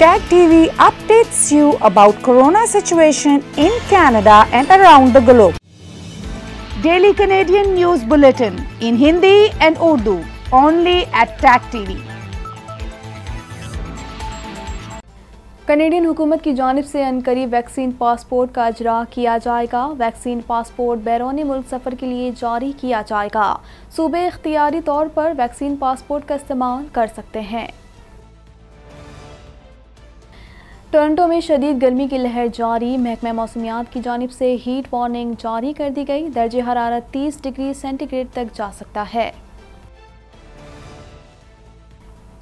Tag TV updates you about corona situation in Canada and around the globe. Daily Canadian News Bulletin in Hindi and Urdu only at Tag TV. Canadian हुकूमत की जानब से अनकरी vaccine passport का अजरा किया जाएगा vaccine passport बैरूनी मुल्क सफ़र के लिए जारी किया जाएगा सूबे इख्तियारी तौर पर वैक्सीन पासपोर्ट का इस्तेमाल कर सकते हैं टोरंटो में शदीद गर्मी की लहर जारी महकमा मौसमियात की जानब से हीट वार्निंग जारी कर दी गई दर्ज हरारत 30 डिग्री सेंटीग्रेड तक जा सकता है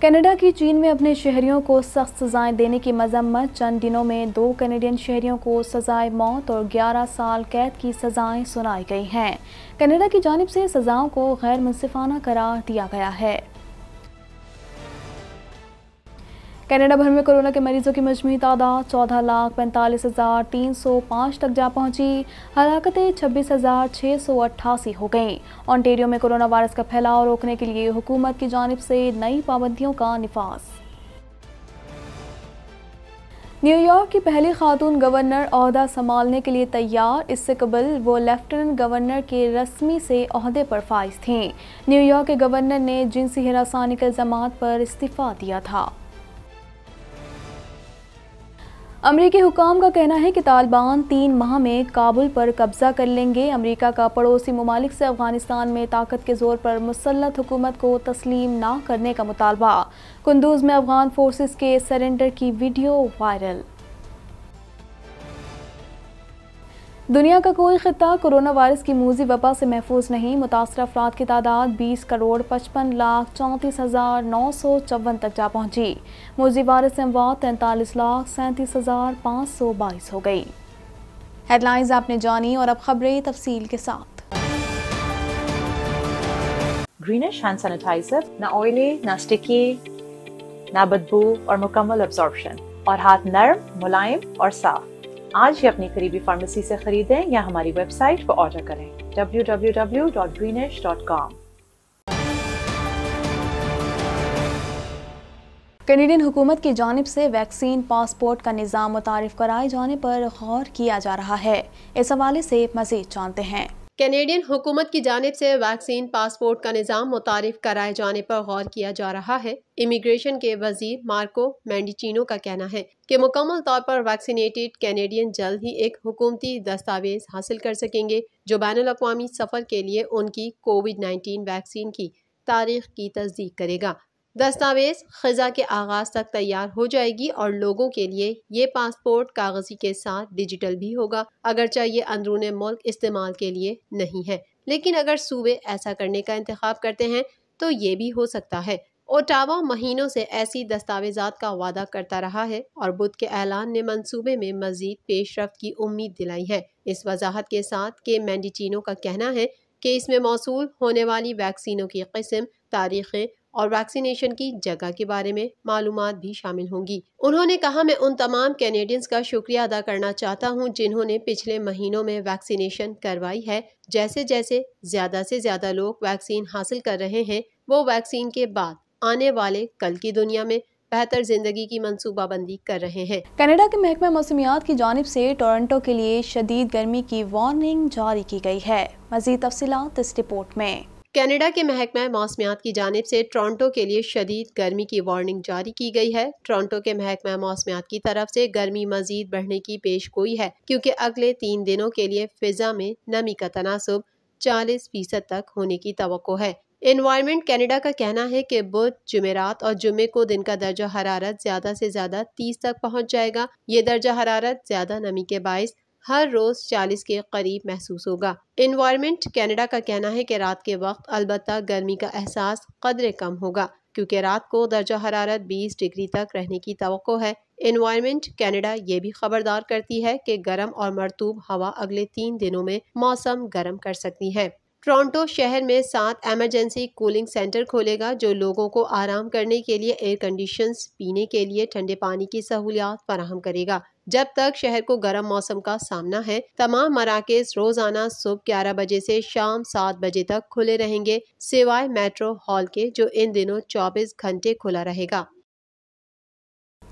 कनाडा की चीन में अपने शहरियों को सख्त सजाएं देने की मजम्मत चंद दिनों में दो कनेडियन शहरियों को सजाए मौत और 11 साल कैद की सजाएं सुनाई गई हैं कनाडा की जानब से सजाओं को गैर मुनफाना करार दिया गया है कनाडा भर में कोरोना के मरीजों की मजमू तादाद चौदह लाख पैंतालीस हज़ार तीन सौ पाँच तक जा पहुंची हलाकतें छब्बीस हज़ार छः सौ अट्ठासी हो गईं ऑन्टेरियो में कोरोना वायरस का फैलाव रोकने के लिए हुकूमत की जानब से नई पाबंदियों का निफास न्यूयॉर्क की पहली खातून गवर्नर अहदा संभालने के लिए तैयार इससे कबल वो लेफ्टिनेंट गवर्नर के रस्मी से अहदे पर फाइज थीं न्यूयॉर्क के गवर्नर ने जिनसी हिरासानी के इल्ज़ाम पर इस्तीफ़ा दिया था अमरीकी हुकाम का कहना है कि तालिबान तीन माह में काबुल पर कब्जा कर लेंगे अमरीका का पड़ोसी ममालिक से अफगानिस्तान में ताकत के जोर पर मुसलत हुकूमत को तस्लीम ना करने का मुतालबा कंदूज में अफगान फोर्सेस के सरेंडर की वीडियो वायरल दुनिया का कोई खत्ता कोरोना वायरस की मूजी वबा से महफूज नहीं मुतासर अफराद की तादाद 20 करोड़ पचपन लाख चौंतीस हज़ार नौ सौ चौवन तक जा पहुँची मूजी वायरस से अमवात तैंतालीस लाख सैंतीस हज़ार पाँच सौ बाईस हो गई हेडलाइंस आपने जानी और अब खबरें तफसील के साथ ग्रीनिश हैंड सैनिटाइजर ना ऑयली ना स्टिकी ना बदबू और मुकम्मल अब्जॉर्बशन और हाथ नरम मुलायम और साफ आज ही अपनी करीबी फार्मेसी से खरीदें या हमारी वेबसाइट पर ऑर्डर करें www.greenish.com कैनेडियन हुकूमत की जानब से वैक्सीन पासपोर्ट का निज़ाम मुतारफ़ कराए जाने पर गौर किया जा रहा है इस हवाले से मजीद जानते हैं कैनेडियन हुकूमत की जानब से वैक्सीन पासपोर्ट का निज़ाम मुतारफ़ कराए जाने पर गौर किया जा रहा है इमिग्रेशन के वजीर मार्को मैंडिचिनो का कहना है कि मुकम्मल तौर पर वैक्सीनेटेड कैनेडियन जल्द ही एक हुकूमती दस्तावेज हासिल कर सकेंगे जो बैन अवी सफ़र के लिए उनकी कोविड नाइन्टीन वैक्सीन की तारीख की तस्दीक करेगा दस्तावेज़ ख़ज़ा के आगाज़ तक तैयार हो जाएगी और लोगों के लिए ये पासपोर्ट कागजी के साथ डिजिटल भी होगा अगरचे ये अंदरून मुल्क इस्तेमाल के लिए नहीं है लेकिन अगर सूबे ऐसा करने का इंतखब करते हैं तो ये भी हो सकता है ओटावा महीनों से ऐसी दस्तावेजात का वादा करता रहा है और बुध के ऐलान ने मंसूबे में मजीद पेशरफ की उम्मीद दिलाई है इस वजाहत के साथ के मैंडीचिनो का कहना है कि इसमें मौसू होने वाली वैक्सीनों की कस्म तारीखें और वैक्सीनेशन की जगह के बारे में मालूम भी शामिल होंगी उन्होंने कहा मैं उन तमाम कैनेडियंस का शुक्रिया अदा करना चाहता हूँ जिन्होंने पिछले महीनों में वैक्सीनेशन करवाई है जैसे जैसे ज्यादा से ज्यादा लोग वैक्सीन हासिल कर रहे हैं वो वैक्सीन के बाद आने वाले कल की दुनिया में बेहतर जिंदगी की मनसूबाबंदी कर रहे हैं कनाडा के महकमा मौसमियात की जानब से टोरंटो के लिए शदीद गर्मी की वार्निंग जारी की गई है मजीद तफसी इस रिपोर्ट में कनाडा के महकमा मौसमियात की जानब से टोरंटो के लिए शदीद गर्मी की वार्निंग जारी की गई है टोरंटो के महकमा मौसमियात की तरफ से गर्मी मजीद बढ़ने की पेश गोई है क्योंकि अगले तीन दिनों के लिए फिजा में नमी का तनासब चालीस फीसद तक होने की तो है इन्वायरमेंट कनाडा का कहना है कि बुध जुमेरात और जुमे को दिन का दर्जा हरारत ज़्यादा से ज़्यादा तीस तक पहुँच जाएगा ये दर्जा हरारत ज़्यादा नमी के बायस हर रोज़ चालीस के करीब महसूस होगा इन्वायरमेंट कैनेडा का कहना है की रात के वक्त अलबत् गर्मी का एहसास कदरे कम होगा क्योंकि रात को दर्जा हरारत 20 डिग्री तक रहने की तो है इन्वायरमेंट कनाडा ये भी खबरदार करती है कि गर्म और मरतूब हवा अगले तीन दिनों में मौसम गर्म कर सकती है टोरंटो शहर में सात एमरजेंसी कूलिंग सेंटर खोलेगा जो लोगों को आराम करने के लिए एयर कंडीशन पीने के लिए ठंडे पानी की सहूलियात फराहम करेगा जब तक शहर को गर्म मौसम का सामना है तमाम मराकज रोजाना सुबह ग्यारह बजे से शाम सात बजे तक खुले रहेंगे सिवाय मेट्रो हॉल के जो इन दिनों चौबीस घंटे खुला रहेगा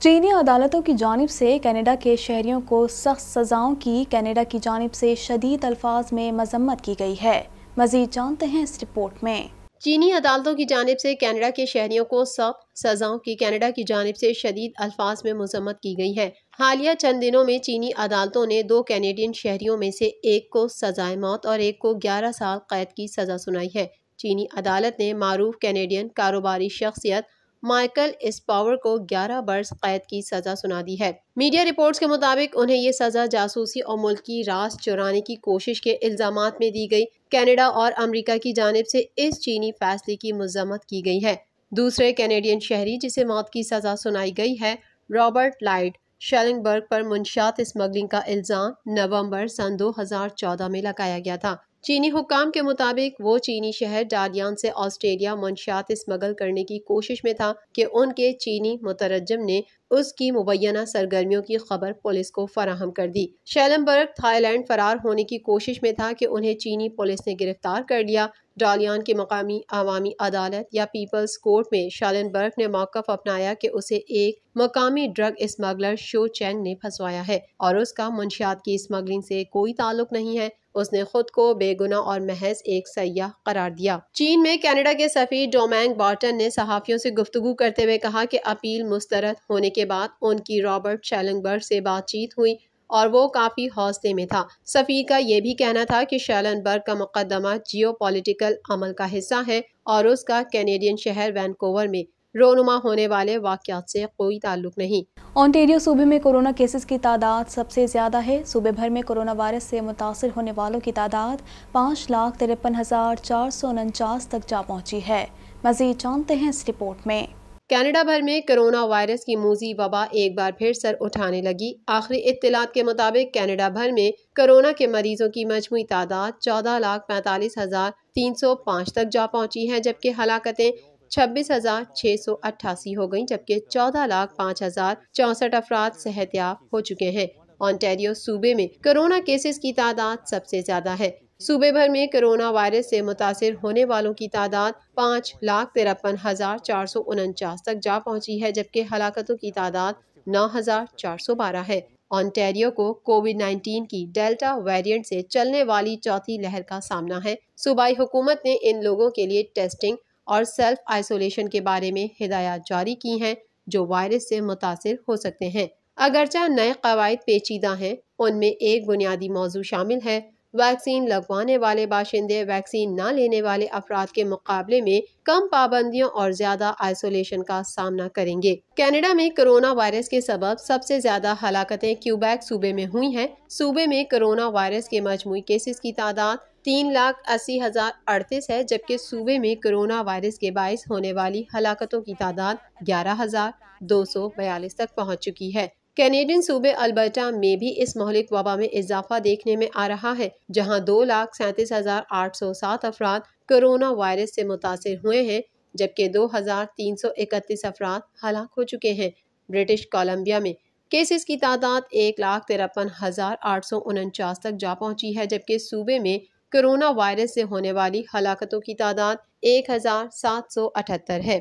चीनी अदालतों की जानब से कनाडा के शहरियों को सख्त सज़ाओं की कनाडा की जानब से शदीद अल्फाज में मजम्मत की गई है मजीद जानते हैं इस रिपोर्ट में चीनी अदालतों की जानब से कनाडा के शहरियों को सख्त सज़ाओं की कनाडा की जानब से शदीद अल्फाज में मजम्मत की गई है हालिया चंद दिनों में चीनी अदालतों ने दो कैनेडियन शहरियों में से एक को सजाए मौत और एक को 11 साल कैद की सज़ा सुनाई है चीनी अदालत ने मरूफ कैनेडियन कारोबारी शख्सियत माइकल इस पावर को 11 बर्स कैद की सज़ा सुना दी है मीडिया रिपोर्ट्स के मुताबिक उन्हें ये सज़ा जासूसी और मुल्क की रास चुराने की कोशिश के इल्ज़ाम में दी गई कैनेडा और अमरीका की जानब से इस चीनी फैसले की मजम्मत की गई है दूसरे कैनेडियन शहरी जिसे मौत की सज़ा सुनाई गई है रॉबर्ट लाइट शेलिंगबर्ग पर मुंशियात स्मगलिंग का इल्ज़ाम नवंबर सन 2014 में लगाया गया था चीनी हुकाम के मुताबिक वो चीनी शहर डालियान से ऑस्ट्रेलिया मुंशात स्मगल करने की कोशिश में था कि उनके चीनी मुतरजम ने उसकी मुबैना सरगर्मियों की खबर पुलिस को फराहम कर दी शैलमबर्ग थाईलैंड फरार होने की कोशिश में था कि उन्हें चीनी पुलिस ने गिरफ्तार कर लिया डालियान की मकामी आवामी अदालत या पीपल्स कोर्ट में शालनबर्ग ने मौकफ अपनाया कि उसे एक मकामी ड्रग स्मगलर शो चैंग ने फंसवाया है और उसका मंशियात की स्मगलिंग से कोई ताल्लुक नहीं है उसने खुद को बेगुना और महज एक सयाह करार दिया चीन में कनाडा के सफी डोमैंग बार्टन ने सहाफ़ियों से गुफ्तु करते हुए कहा कि अपील मुस्तरद होने के बाद उनकी रॉबर्ट शैलंगबर्ग से बातचीत हुई और वो काफ़ी हौसले में था सफ़ीर का ये भी कहना था कि शैलनबर्ग का मुकदमा जियोपॉलिटिकल अमल का हिस्सा है और उसका कैनेडियन शहर वैनकोवर में रोनुमा होने वाले वाकत से कोई ताल्लुक नहीं ऑन्टेरियो सूबे में कोरोना केसेस की तादाद सबसे ज़्यादा है सूबे भर में कोरोना वायरस से मुतासर होने वालों की तादाद पाँच लाख तिरपन हज़ार चार सौ उनचास तक जा पहुँची है मज़ीद जानते हैं इस रिपोर्ट में कनाडा भर में कोरोना वायरस की मूजी वबा एक बार फिर सर उठाने लगी आखिरी इतलात के मुताबिक कनाडा भर में कोरोना के मरीजों की मजमू तादाद चौदह लाख पैंतालीस हज़ार तीन सौ पाँच तक जा पहुंची है जबकि हलाकतें छब्बीस हज़ार छः सौ अट्ठासी हो गई जबकि चौदह लाख पाँच हज़ार चौंसठ अफराद सेहतियाब हो चुके हैं ऑनटेरियो सूबे में कोरोना केसेस की तादाद सबसे ज़्यादा है सूबे भर में कोरोना वायरस से मुतासर होने वालों की तादाद पाँच लाख तिरपन हज़ार चार सौ उनचास तक जा पहुँची है जबकि हलाकतों की तादाद नौ हज़ार चार सौ बारह है ऑन्टेरियो को कोविड 19 की डेल्टा वेरिएंट से चलने वाली चौथी लहर का सामना है सूबाई हुकूमत ने इन लोगों के लिए टेस्टिंग और सेल्फ आइसोलेशन के बारे में हिदायत जारी की हैं जो वायरस से मुतासर हो सकते हैं अगरचा नए कवायद पेचीदा हैं उनमें एक बुनियादी मौजू शामिल है वैक्सीन लगवाने वाले बाशिंदे वैक्सीन न लेने वाले अफराद के मुकाबले में कम पाबंदियों और ज्यादा आइसोलेशन का सामना करेंगे कनाडा में कोरोना वायरस के सबब सबसे ज्यादा हलाकतें क्यूबैक सूबे में हुई हैं सूबे में कोरोना वायरस के मजमू केसेस की तादाद तीन लाख अस्सी हज़ार अड़तीस है जबकि सूबे में कोरोना वायरस के बायस होने वाली हलाकतों की तादाद ग्यारह हज़ार दो सौ बयालीस तक पहुँच चुकी है कैनेडियन सूबे अल्बर्टा में भी इस मोहलिक वबा में इजाफा देखने में आ रहा है जहां दो लाख सैंतीस हजार आठ सौ सात अफराद कोरोना वायरस से मुतासर हुए हैं जबकि दो हजार तीन सौ इकतीस अफराद हलाक हो चुके हैं ब्रिटिश कोलम्बिया में केसेस की तादाद एक लाख तिरपन हजार आठ सौ उनचास तक जा पहुंची है जबकि सूबे में कोरोना वायरस से होने वाली हलाकतों की तादाद एक हजार सात सौ अठहत्तर है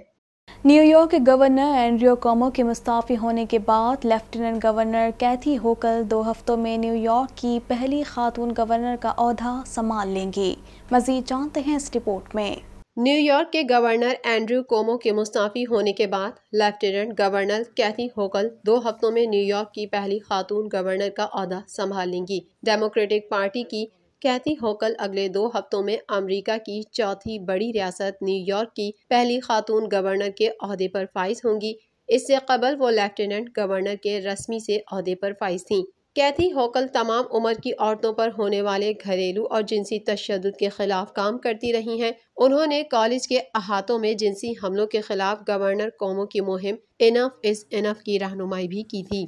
न्यूयॉर्क के गवर्नर एंड्रियो कॉमो के मुस्ताफ़ी होने के बाद लेफ्टिनेंट गवर्नर कैथी होकल दो हफ्तों में न्यूयॉर्क की पहली खातून गवर्नर का अहदा संभाल लेंगी मजीद जानते हैं इस रिपोर्ट में न्यूयॉर्क के गवर्नर एंड्रयू कोमो के मुस्ताफ़ी होने के बाद लेफ्टिनेंट गवर्नर कैथी होकल दो हफ्तों में न्यूयॉर्क की पहली खातून गवर्नर का अहदा संभाल लेंगी डेमोक्रेटिक पार्टी की कैथी होकल अगले दो हफ्तों में अमेरिका की चौथी बड़ी रियासत न्यूयॉर्क की पहली खातून गवर्नर के अहदे पर फाइज होंगी इससे कबल वो लेफ्टिनेंट गवर्नर के रस्मी से अहदे पर फाइज थी कैथी होकल तमाम उम्र की औरतों पर होने वाले घरेलू और जिनसी तशद के खिलाफ काम करती रही हैं उन्होंने कॉलेज के अहातों में जिनसी हमलों के खिलाफ गवर्नर कौमों की मुहिम इनफ इज़ इनफ की रहनुमाई भी की थी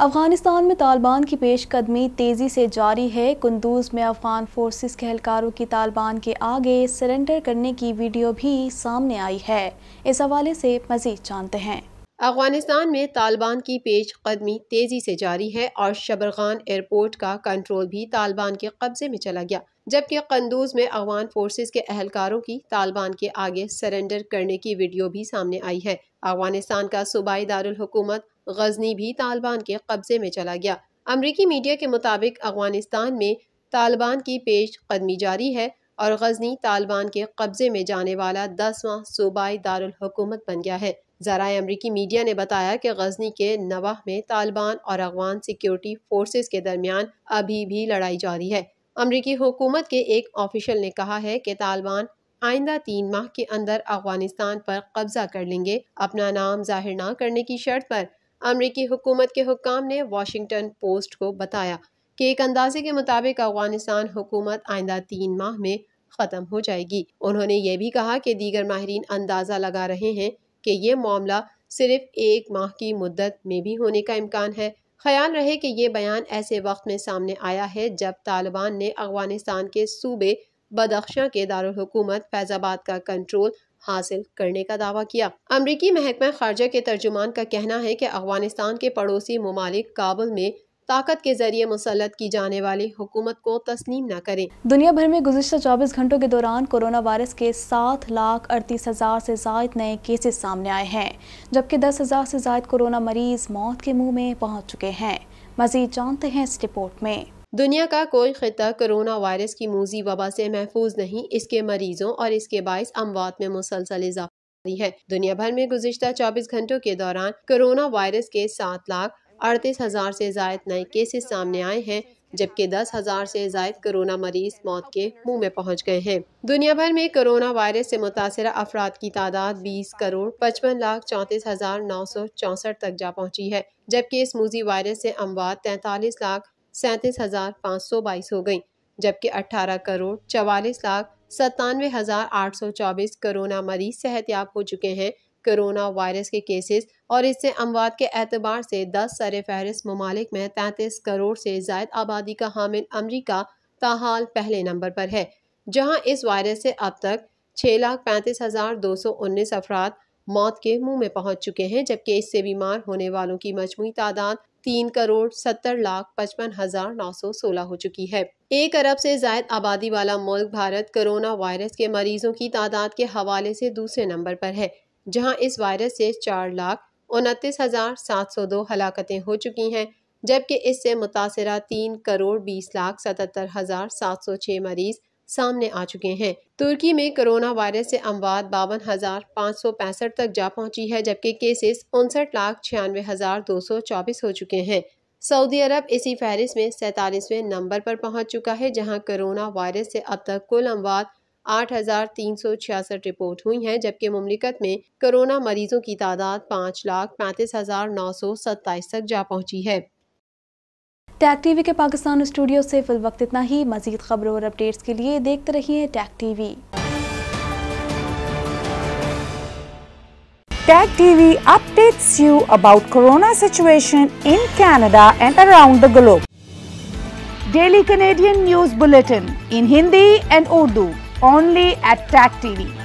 अफगानिस्तान में तालिबान की पेशकदमी तेज़ी से जारी है कुंदूज में अफगान फोर्सेस के अहलकारों की तालिबान के आगे सरेंडर करने की वीडियो भी सामने आई है इस हवाले से मज़ीद जानते हैं अफगानिस्तान में तालिबान की पेश कदमी तेज़ी से जारी है और शबरगान एयरपोर्ट का कंट्रोल भी तालिबान के कब्जे में चला गया जबकि कंदूज में अफगान फोर्सेस के अहलकारों की तालिबान के आगे सरेंडर करने की वीडियो भी सामने आई है अफगानिस्तान का सूबाई दारकूमत गजनी भी तालिबान के कब्जे में चला गया अमरीकी मीडिया के मुताबिक अफगानिस्तान में तालिबान की पेश कदमी जारी है और गजनी तालिबान के कब्जे में जाने वाला दसवां सूबाई दारकूमत बन गया है ज़रा अमरीकी मीडिया ने बताया कि गजनी के नवाह में तालिबान और अफगान सिक्योरिटी फोर्स के दरमियान अभी भी लड़ाई जारी है अमरीकी हुकूमत के एक ऑफिशल ने कहा है कि तालिबान आइंदा तीन माह के अंदर अफगानिस्तान पर कब्जा कर लेंगे अपना नाम जाहिर ना करने की शर्त पर अमरीकी हुकूमत के हुकाम ने वाशिंगटन पोस्ट को बताया कि एक अंदाजे के मुताबिक अफगानिस्तान हुकूमत आइंदा तीन माह में ख़त्म हो जाएगी उन्होंने ये भी कहा कि दीगर माहरीन अंदाज़ा लगा रहे हैं कि यह मामला सिर्फ एक माह की मुद्दत में भी होने का इम्कान है ख्याल रहे कि ये बयान ऐसे वक्त में सामने आया है जब तालिबान ने अफगानिस्तान के सूबे बदख्शा के दारकूमत फैज़ाबाद का कंट्रोल हासिल करने का दावा किया अमरीकी महकमा खारजा के तर्जुमान का कहना है कि अफगानिस्तान के पड़ोसी ममालिक काबुल में ताकत के जरिए मुसलत की जाने वाली हुकूमत को तस्लीम न करें दुनिया भर में गुजशत चौबीस घंटों के दौरान कोरोना वायरस के सात लाख अड़तीस हज़ार से जायद नए केसेस सामने आए हैं जबकि दस हज़ार से जायद कोरोना मरीज मौत के मुँह में पहुँच चुके हैं मजीद जानते हैं इस रिपोर्ट में दुनिया का कोई खिता कोरोना वायरस की मूजी वबा से महफूज नहीं इसके मरीजों और इसके बायस अमवात में मुसलसल इजाफा है दुनिया भर में गुजशत चौबीस घंटों के दौरान कोरोना वायरस के सात लाख अड़तीस हज़ार से जायद नए केसेस सामने आए हैं जबकि दस हजार से जायद कोरोना मरीज मौत के मुंह में पहुंच गए हैं दुनिया भर में कोरोना वायरस से मुतासर अफराद की तादाद 20 करोड़ पचपन लाख चौंतीस हजार नौ सौ चौंसठ तक जा पहुंची है जबकि इस मूजी वायरस से अमवात तैंतालीस लाख सैंतीस हजार पाँच सौ बाईस हो गयी जबकि अठारह करोड़ चवालीस लाख सत्तानवे हजार आठ सौ चौबीस कोरोना मरीज याब हो चुके हैं कोरोना वायरस के केसेस और इससे अमवात के एतबार से दस सर फहरिस्त ममालिक में तैंतीस करोड़ से जायद आबादी का हामिल अमरीका ताहाल पहले नंबर पर है जहाँ इस वायरस से अब तक छः लाख पैंतीस हज़ार दो सौ उन्नीस अफराद मौत के मुंह में पहुंच चुके हैं जबकि इससे बीमार होने वालों की मजमू तादाद तीन करोड़ सत्तर लाख पचपन हजार नौ सौ सोलह हो चुकी है एक अरब से जायद आबादी वाला मुल्क भारत कोरोना वायरस के मरीजों की तादाद के हवाले से दूसरे नंबर पर है जहां इस वायरस से चार लाख उनतीस हज़ार सात सौ दो हलाकतें हो चुकी हैं जबकि इससे मुतासरा तीन करोड़ बीस लाख सतहत्तर हज़ार सात सौ छः मरीज सामने आ चुके हैं तुर्की में कोरोना वायरस से अमवात बावन हज़ार पाँच सौ पैंसठ तक जा पहुंची है जबकि केसेस उनसठ लाख छियानवे हज़ार दो सौ चौबीस हो चुके हैं सऊदी अरब इसी फहरिस्त में सैंतालीसवें नंबर पर पहुंच चुका है जहां कोरोना वायरस से अब तक कुल अमवात आठ हजार तीन सौ छियासठ रिपोर्ट हुई हैं जबकि ममलिकत में कोरोना मरीजों की तादाद पाँच लाख पैंतीस हजार नौ सौ सत्ताईस तक जा पहुंची है टैक टीवी के पाकिस्तान स्टूडियो से फिल वक्त इतना ही मजीद खबरों और अपडेट्स के लिए देखते रहिए Tag TV Tag TV updates you about corona situation in Canada and around the globe. Daily Canadian News Bulletin in Hindi and Urdu. only at TAC TV.